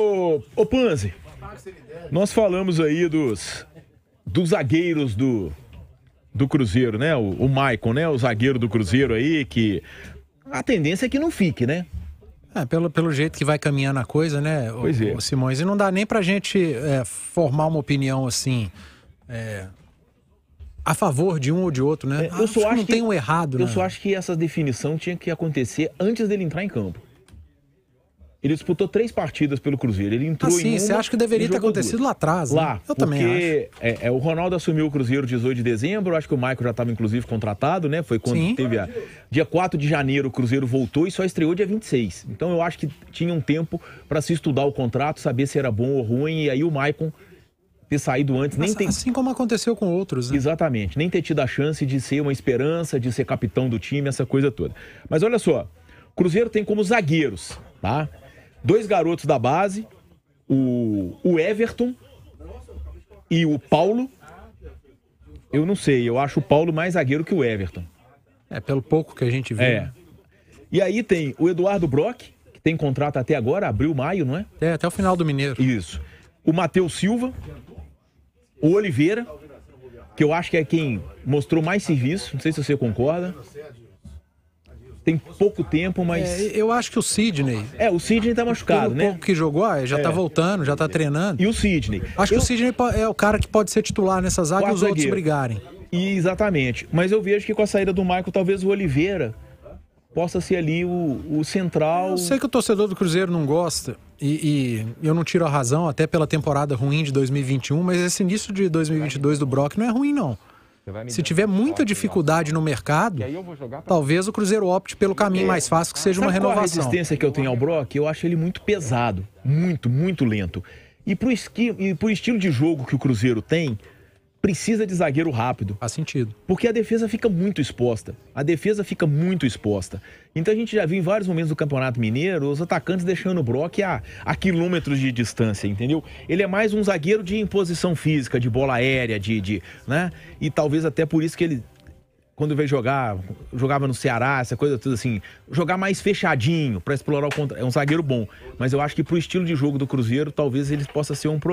Ô, ô Panzi, nós falamos aí dos, dos zagueiros do, do Cruzeiro, né? O, o Maicon, né? O zagueiro do Cruzeiro aí, que a tendência é que não fique, né? É, pelo, pelo jeito que vai caminhando a coisa, né, o, é. o Simões? E não dá nem pra gente é, formar uma opinião assim. É, a favor de um ou de outro, né? É, eu ah, só acho que não que, tem um errado, Eu né? só acho que essa definição tinha que acontecer antes dele entrar em campo. Ele disputou três partidas pelo Cruzeiro. Ele entrou ah, sim, em. Sim, você acha que deveria ter acontecido duas. lá atrás? Né? Lá. Eu porque também acho. É, é, o Ronaldo assumiu o Cruzeiro 18 de dezembro. Acho que o Maicon já estava, inclusive, contratado, né? Foi quando sim. teve a. Dia 4 de janeiro o Cruzeiro voltou e só estreou dia 26. Então eu acho que tinha um tempo para se estudar o contrato, saber se era bom ou ruim. E aí o Maicon ter saído antes, Mas, nem assim, assim como aconteceu com outros, né? Exatamente, nem ter tido a chance de ser uma esperança, de ser capitão do time, essa coisa toda. Mas olha só, Cruzeiro tem como zagueiros, tá? dois garotos da base, o, o Everton e o Paulo. Eu não sei, eu acho o Paulo mais zagueiro que o Everton. É, pelo pouco que a gente viu. É. Né? E aí tem o Eduardo Brock, que tem contrato até agora, abril, maio, não é? É, até o final do Mineiro. Isso. O Matheus Silva, o Oliveira, que eu acho que é quem mostrou mais serviço, não sei se você concorda tem pouco tempo, mas. É, eu acho que o Sidney. É, o Sidney tá machucado, né? pouco que jogou, ah, já tá é. tá voltando, já tá treinando. E o Sidney? Acho eu... que o Sidney é o cara que pode ser titular nessa zaga e os zagueiro. outros brigarem. E, exatamente. Mas eu vejo que com a saída do Michael, talvez o Oliveira possa ser ali o, o central. Eu sei que o torcedor do Cruzeiro não gosta, e, e, eu não tiro a razão, até pela temporada ruim de 2021, mas esse início de 2022 do Brock não é ruim, não. Se tiver muita dificuldade no mercado, talvez o Cruzeiro opte pelo caminho mais fácil, que seja uma é renovação. a resistência que eu tenho ao Brock, eu acho ele muito pesado, muito, muito lento. E pro, o estilo de jogo que o Cruzeiro tem, precisa de zagueiro rápido. Faz sentido. Porque a defesa fica muito exposta. A defesa fica muito exposta. Então a gente já viu em vários momentos do Campeonato Mineiro os atacantes deixando o Brock a, a quilômetros de distância, entendeu? Ele é mais um zagueiro de imposição física, de bola aérea, de. de né? E talvez até por isso que ele quando veio jogar, jogava no Ceará, essa coisa tudo assim, jogar mais fechadinho para explorar o contra. É um zagueiro bom, mas eu acho que pro estilo de jogo do Cruzeiro, talvez ele possa ser um problema.